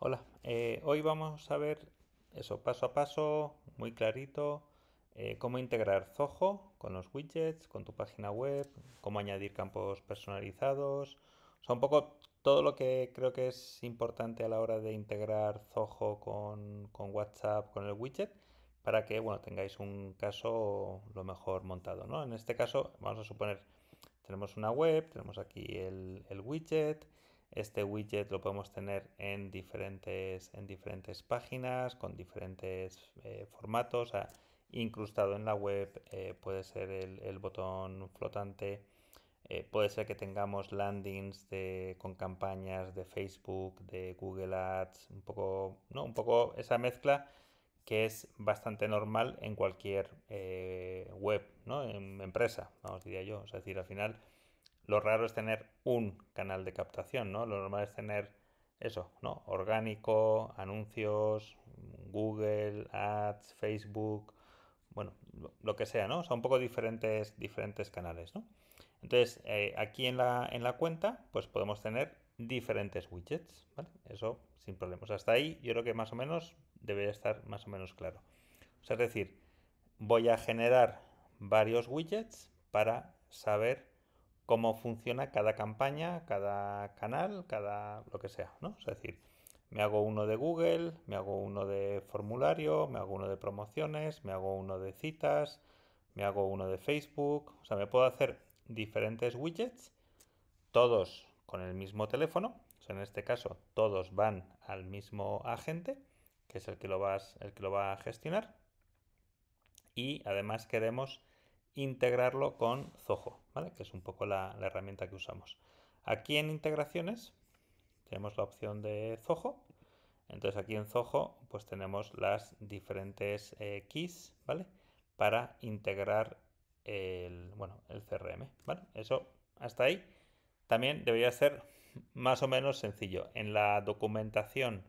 Hola, eh, hoy vamos a ver eso paso a paso, muy clarito, eh, cómo integrar Zoho con los widgets, con tu página web, cómo añadir campos personalizados, o sea, un poco todo lo que creo que es importante a la hora de integrar Zoho con, WhatsApp, con el widget, para que bueno, tengáis un caso lo mejor montado. ¿no? En este caso, vamos a suponer, tenemos una web, tenemos aquí el, el widget, este widget lo podemos tener en diferentes, en diferentes páginas, con diferentes eh, formatos. incrustado en la web, eh, puede ser el, botón flotante, eh, puede ser que tengamos landings de, con campañas de Facebook, de Google Ads, un poco, ¿no? un poco esa mezcla que es bastante normal en cualquier web, ¿no? en empresa, vamos, diría yo. Es decir, al final lo raro es tener un canal de captación, ¿no? Lo normal es tener eso, ¿no? Orgánico, anuncios, Google, Ads, Facebook, bueno, lo que sea, ¿no? Son un poco diferentes, diferentes canales, ¿no? Entonces, eh, aquí en la, en la cuenta, pues podemos tener diferentes widgets, ¿vale? Eso sin problemas. Hasta ahí yo creo que más o menos debería estar más o menos claro. O sea, es decir, voy a generar varios widgets para saber cómo funciona cada campaña, cada canal, cada lo que sea, ¿no? Es decir, me hago uno de Google, me hago uno de formulario, me hago uno de promociones, me hago uno de citas, me hago uno de Facebook, o sea, me puedo hacer diferentes widgets, todos con el mismo teléfono, o sea, en este caso todos van al mismo agente, que es el que lo, vas, el que lo va a gestionar, y además queremos integrarlo con Zoho que es un poco la, herramienta que usamos. Aquí en integraciones tenemos la opción de Zoho. Entonces aquí en Zoho pues tenemos las diferentes eh, keys, ¿vale? Para integrar el, bueno, el CRM, Eso hasta ahí también debería ser más o menos sencillo. En la documentación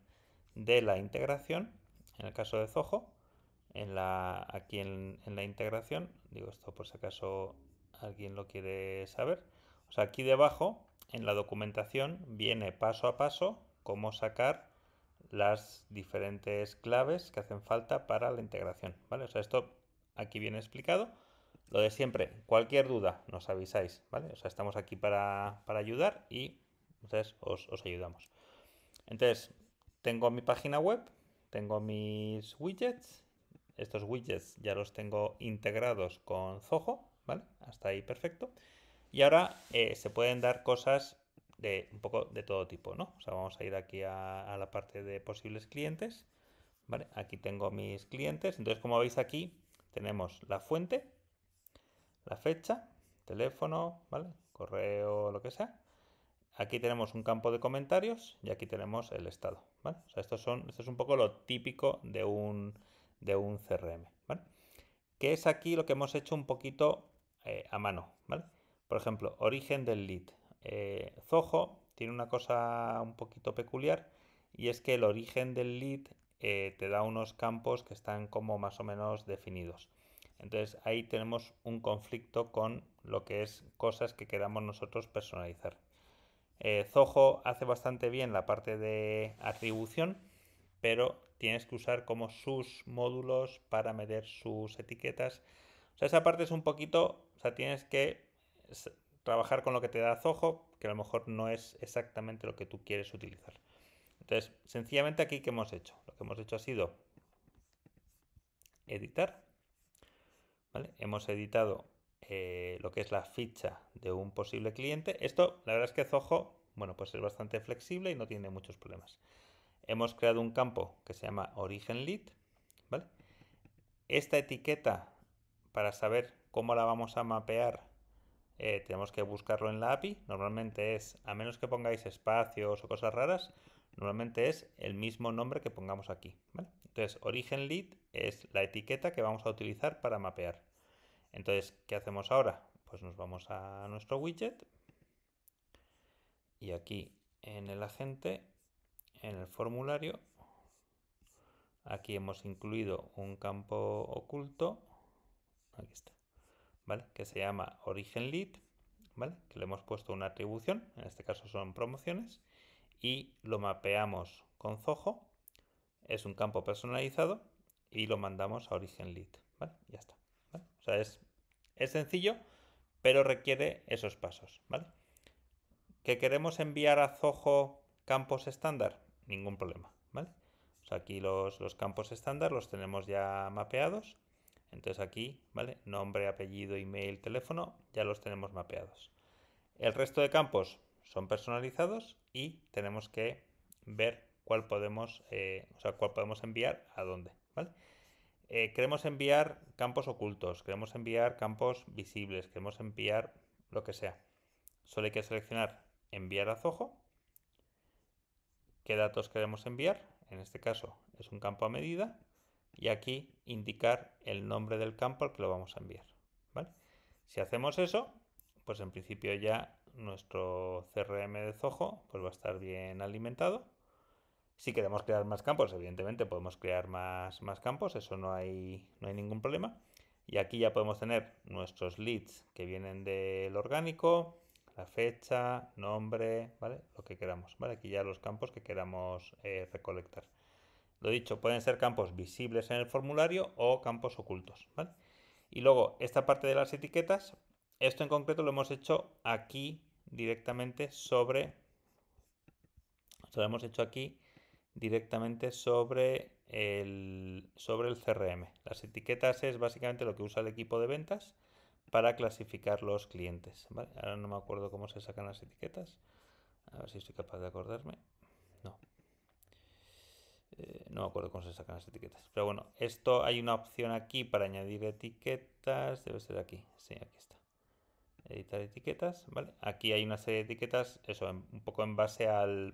de la integración, en el caso de Zoho, en la, aquí en, en la integración, digo esto por si acaso alguien lo quiere saber. O sea, aquí debajo, en la documentación, viene paso a paso cómo sacar las diferentes claves que hacen falta para la integración, ¿vale? O sea, esto aquí viene explicado. Lo de siempre, cualquier duda nos avisáis, ¿vale? O sea, estamos aquí para, ayudar y entonces os, os ayudamos. Entonces, tengo mi página web, tengo mis widgets, estos widgets ya los tengo integrados con Zoho ¿vale? Hasta ahí perfecto. Y ahora eh, se pueden dar cosas de un poco de todo tipo, ¿no? sea, vamos a ir aquí a, la parte de posibles clientes, Aquí tengo mis clientes, entonces como veis aquí tenemos la fuente, la fecha, teléfono, Correo, lo que sea. Aquí tenemos un campo de comentarios y aquí tenemos el estado, estos son, esto es un poco lo típico de un, de un CRM, ¿vale? es aquí lo que hemos hecho un poquito eh, a mano, Por ejemplo, origen del lead. Eh, Zoho tiene una cosa un poquito peculiar y es que el origen del lead eh, te da unos campos que están como más o menos definidos. Entonces ahí tenemos un conflicto con lo que es cosas que queramos nosotros personalizar. Zoho hace bastante bien la parte de atribución, pero tienes que usar como sus módulos para medir sus etiquetas esa parte es un poquito, o sea, tienes que trabajar con lo que te da Zoho, que a lo mejor no es exactamente lo que tú quieres utilizar. Entonces, sencillamente aquí, ¿qué hemos hecho? Lo que hemos hecho ha sido editar. Hemos editado eh, lo que es la ficha de un posible cliente. Esto, la verdad es que Zoho, bueno, pues es bastante flexible y no tiene muchos problemas. Hemos creado un campo que se llama origen lead, ¿vale? Esta etiqueta para saber cómo la vamos a mapear, eh, tenemos que buscarlo en la API. Normalmente es, a menos que pongáis espacios o cosas raras, normalmente es el mismo nombre que pongamos aquí. Entonces, origen lead es la etiqueta que vamos a utilizar para mapear. Entonces, ¿qué hacemos ahora? Pues nos vamos a nuestro widget y aquí en el agente, en el formulario, aquí hemos incluido un campo oculto aquí está, Que se llama origen lead, Que le hemos puesto una atribución, en este caso son promociones, y lo mapeamos con Zoho, es un campo personalizado, y lo mandamos a origen lead, Ya está, es, sencillo, pero requiere esos pasos, ¿vale? ¿Que queremos enviar a Zoho campos estándar? Ningún problema, ¿vale? aquí los, los campos estándar los tenemos ya mapeados entonces aquí, ¿vale? Nombre, apellido, email, teléfono, ya los tenemos mapeados. El resto de campos son personalizados y tenemos que ver cuál podemos, eh, podemos enviar a dónde, eh, queremos enviar campos ocultos, queremos enviar campos visibles, queremos enviar lo que sea. Solo hay que seleccionar enviar a Zoho, qué datos queremos enviar, en este caso es un campo a medida, y aquí indicar el nombre del campo al que lo vamos a enviar. ¿vale? Si hacemos eso, pues en principio ya nuestro CRM de Zoho pues va a estar bien alimentado. Si queremos crear más campos, evidentemente podemos crear más, más campos, eso no hay, no hay ningún problema. Y aquí ya podemos tener nuestros leads que vienen del orgánico, la fecha, nombre, ¿vale? Lo que queramos, ¿vale? Aquí ya los campos que queramos eh, recolectar. Lo dicho, pueden ser campos visibles en el formulario o campos ocultos. Y luego, esta parte de las etiquetas, esto en concreto lo hemos hecho aquí directamente sobre... hemos hecho aquí directamente sobre el, sobre el CRM. Las etiquetas es básicamente lo que usa el equipo de ventas para clasificar los clientes. Ahora no me acuerdo cómo se sacan las etiquetas. A ver si soy capaz de acordarme. Eh, no me acuerdo cómo se sacan las etiquetas. Pero bueno, esto hay una opción aquí para añadir etiquetas. Debe ser aquí. Sí, aquí está. Editar etiquetas, ¿vale? Aquí hay una serie de etiquetas, eso, un poco en base al,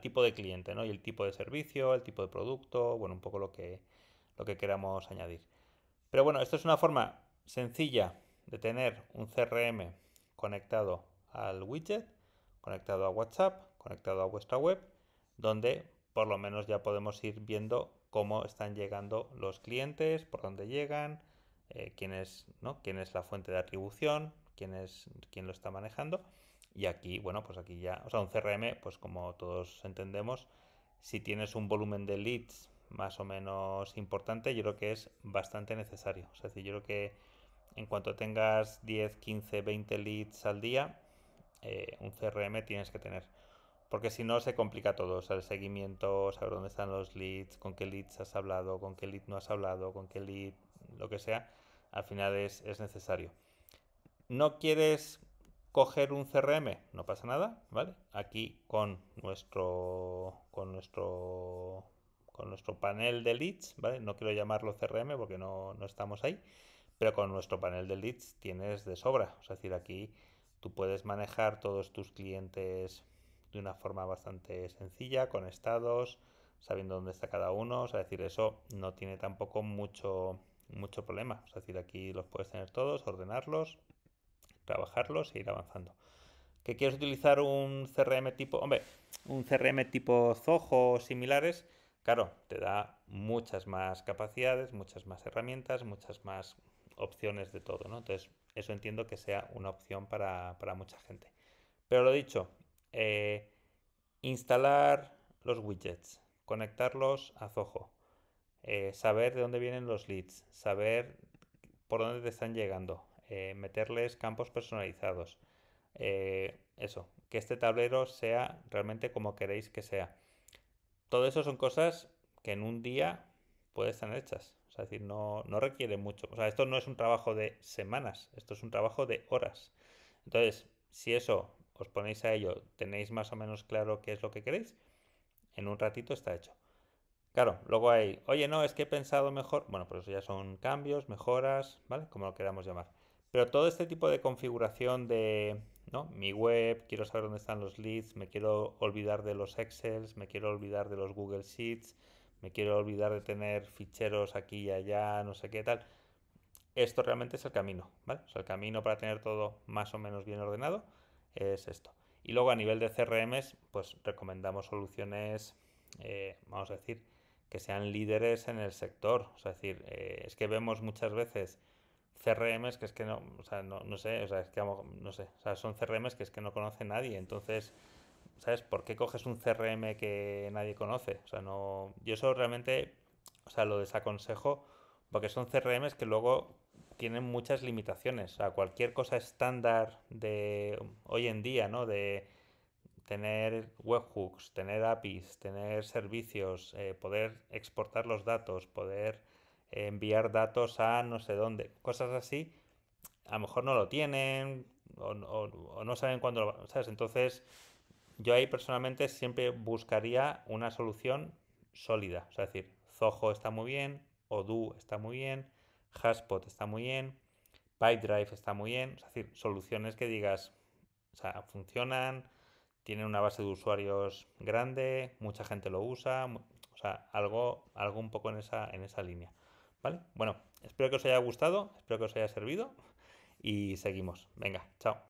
tipo de cliente, ¿no? Y el tipo de servicio, el tipo de producto, bueno, un poco lo que, lo que queramos añadir. Pero bueno, esto es una forma sencilla de tener un CRM conectado al widget, conectado a WhatsApp, conectado a vuestra web, donde por lo menos ya podemos ir viendo cómo están llegando los clientes, por dónde llegan, eh, quién, es, ¿no? quién es la fuente de atribución, quién, es, quién lo está manejando. Y aquí, bueno, pues aquí ya, o sea, un CRM, pues como todos entendemos, si tienes un volumen de leads más o menos importante, yo creo que es bastante necesario. O sea, es decir, yo creo que en cuanto tengas 10, 15, 20 leads al día, eh, un CRM tienes que tener. Porque si no, se complica todo. O sea, el seguimiento, saber dónde están los leads, con qué leads has hablado, con qué lead no has hablado, con qué lead, lo que sea, al final es, necesario. ¿No quieres coger un CRM? No pasa nada, ¿vale? Aquí con nuestro, con nuestro, con nuestro panel de leads, ¿vale? No quiero llamarlo CRM porque no, no estamos ahí, pero con nuestro panel de leads tienes de sobra. Es decir, aquí tú puedes manejar todos tus clientes de una forma bastante sencilla, con estados, sabiendo dónde está cada uno. O sea, es decir, eso no tiene tampoco mucho, mucho problema. es decir, aquí los puedes tener todos, ordenarlos, trabajarlos e ir avanzando. ¿Que quieres utilizar un CRM tipo, hombre, un CRM tipo Zoho o similares? Claro, te da muchas más capacidades, muchas más herramientas, muchas más opciones de todo, ¿no? Entonces, eso entiendo que sea una opción para, para mucha gente. Pero lo dicho, eh, instalar los widgets, conectarlos a Zoho, eh, saber de dónde vienen los leads, saber por dónde te están llegando, eh, meterles campos personalizados. eso, que este tablero sea realmente como queréis que sea. Todo eso son cosas que en un día pueden estar hechas. es decir, no, no requiere mucho. O sea, esto no es un trabajo de semanas, esto es un trabajo de horas. Entonces, si eso os ponéis a ello, tenéis más o menos claro qué es lo que queréis, en un ratito está hecho. Claro, luego hay, oye, no, es que he pensado mejor. Bueno, pues ya son cambios, mejoras, ¿vale? Como lo queramos llamar. Pero todo este tipo de configuración de, ¿no? Mi web, quiero saber dónde están los leads, me quiero olvidar de los Excels, me quiero olvidar de los Google Sheets, me quiero olvidar de tener ficheros aquí y allá, no sé qué tal. Esto realmente es el camino, ¿vale? O el camino para tener todo más o menos bien ordenado es esto. Y luego a nivel de CRMs, pues recomendamos soluciones, eh, vamos a decir, que sean líderes en el sector. es decir, eh, es que vemos muchas veces CRMs que es que no, o sea, no, no sé, o sea, es que no sé, o sea, son CRMs que es que no conoce nadie. Entonces, ¿sabes? ¿Por qué coges un CRM que nadie conoce? O sea, no, yo eso realmente, o sea, lo desaconsejo porque son CRMs que luego tienen muchas limitaciones. O cualquier cosa estándar de hoy en día, ¿no? De tener webhooks, tener APIs, tener servicios, eh, poder exportar los datos, poder eh, enviar datos a no sé dónde, cosas así, a lo mejor no lo tienen o, no saben cuándo lo ¿sabes? Entonces, yo ahí personalmente siempre buscaría una solución sólida. es decir, Zoho está muy bien, Odoo está muy bien, Hashpot está muy bien, PyDrive está muy bien, es decir, soluciones que digas, o sea, funcionan, tienen una base de usuarios grande, mucha gente lo usa, o sea, algo, algo un poco en esa, en esa línea. ¿Vale? Bueno, espero que os haya gustado, espero que os haya servido y seguimos. Venga, chao.